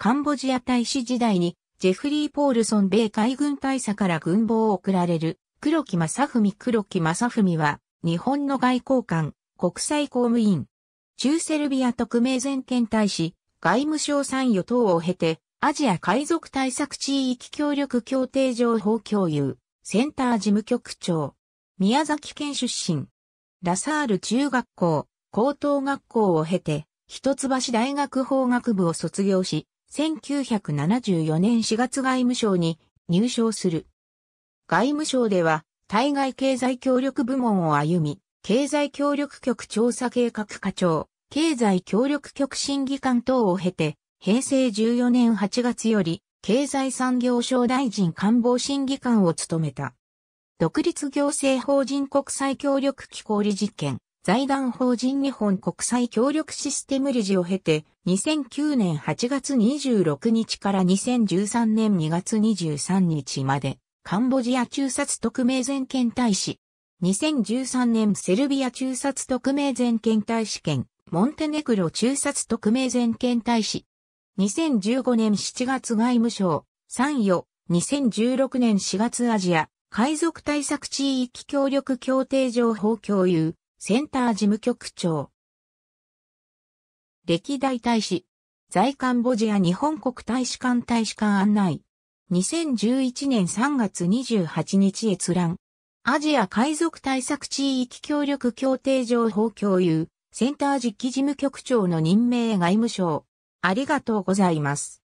カンボジア大使時代に、ジェフリー・ポールソン米海軍大佐から軍防を贈られる、黒木正文黒木正文は、日本の外交官、国際公務員、中セルビア特命全権大使、外務省参与等を経て、アジア海賊対策地域協力協定情報共有、センター事務局長、宮崎県出身、ラサール中学校、高等学校を経て、一橋大学法学部を卒業し、1974年4月外務省に入省する。外務省では、対外経済協力部門を歩み、経済協力局調査計画課長、経済協力局審議官等を経て、平成14年8月より、経済産業省大臣官房審議官を務めた。独立行政法人国際協力機構理事件、財団法人日本国際協力システム理事を経て、2009年8月26日から2013年2月23日まで、カンボジア中殺特命全権大使。2013年セルビア中殺特命全権大使兼、モンテネクロ中殺特命全権大使。2015年7月外務省、参与、2016年4月アジア、海賊対策地域協力協定情報共有、センター事務局長。歴代大使、在カンボジア日本国大使館大使館案内。2011年3月28日閲覧。アジア海賊対策地域協力協定情報共有、センター実機事務局長の任命外務省。ありがとうございます。